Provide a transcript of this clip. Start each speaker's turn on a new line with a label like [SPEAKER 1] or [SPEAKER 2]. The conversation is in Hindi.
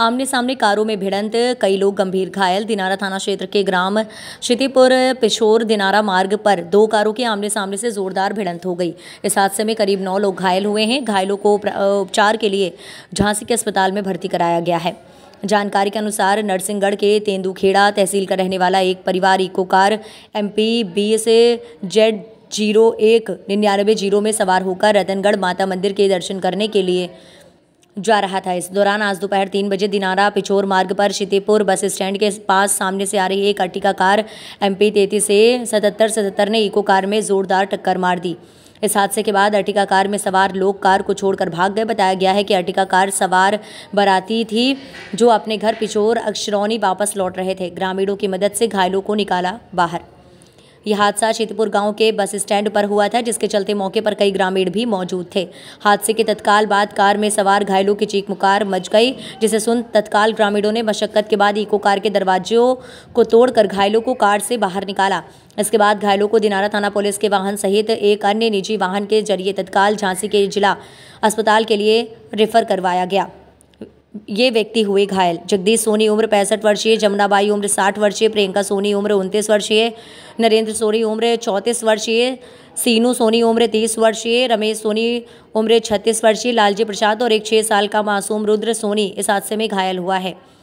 [SPEAKER 1] आमने सामने कारों में भिड़ंत कई लोग गंभीर घायल दिनारा थाना क्षेत्र के ग्राम क्षितिपुर पिशोर दिनारा मार्ग पर दो कारों के आमने सामने से जोरदार भिड़ंत हो गई इस हादसे में करीब नौ लोग घायल हुए हैं घायलों को उपचार के लिए झांसी के अस्पताल में भर्ती कराया गया है जानकारी के अनुसार नरसिंहगढ़ के तेंदुखेड़ा तहसील का रहने वाला एक परिवार Eeco car M P B S Z zero एक निन्यानवे जीरो में सवार होकर रतनगढ़ माता मंदिर के दर्शन करने के लिए जा रहा था इस दौरान आज दोपहर तीन बजे दिनारा पिछोर मार्ग पर शितेपुर बस स्टैंड के पास सामने से आ रही एक अर्टिका कार एम पी तैतीस से सतहत्तर सतहत्तर ने इको कार में जोरदार टक्कर मार दी इस हादसे के बाद अर्टिका कार में सवार लोग कार को छोड़कर भाग गए बताया गया है कि अर्टिका कार सवार बराती थी जो अपने घर पिछोर अक्षरौनी वापस लौट रहे थे ग्रामीणों की मदद से घायलों को निकाला बाहर यह हादसा शेतपुर गांव के बस स्टैंड पर हुआ था जिसके चलते मौके पर कई ग्रामीण भी मौजूद थे हादसे के तत्काल बाद कार में सवार घायलों की चीख मुकार मच गई जिसे सुन तत्काल ग्रामीणों ने मशक्कत के बाद इको कार के दरवाजों को तोड़कर घायलों को कार से बाहर निकाला इसके बाद घायलों को दिनारा थाना पुलिस के वाहन सहित एक अन्य निजी वाहन के जरिए तत्काल झांसी के जिला अस्पताल के लिए रेफर करवाया गया ये व्यक्ति हुए घायल जगदीश सोनी उम्र पैंसठ वर्षीय जमुनाबाई उम्र साठ वर्षीय प्रियंका सोनी उम्र उनतीस वर्षीय नरेंद्र सोनी उम्र चौंतीस वर्षीय सीनू सोनी उम्र तीस वर्षीय रमेश सोनी उम्र छत्तीस वर्षीय लालजी प्रसाद और एक छः साल का मासूम रुद्र सोनी इस हादसे में घायल हुआ है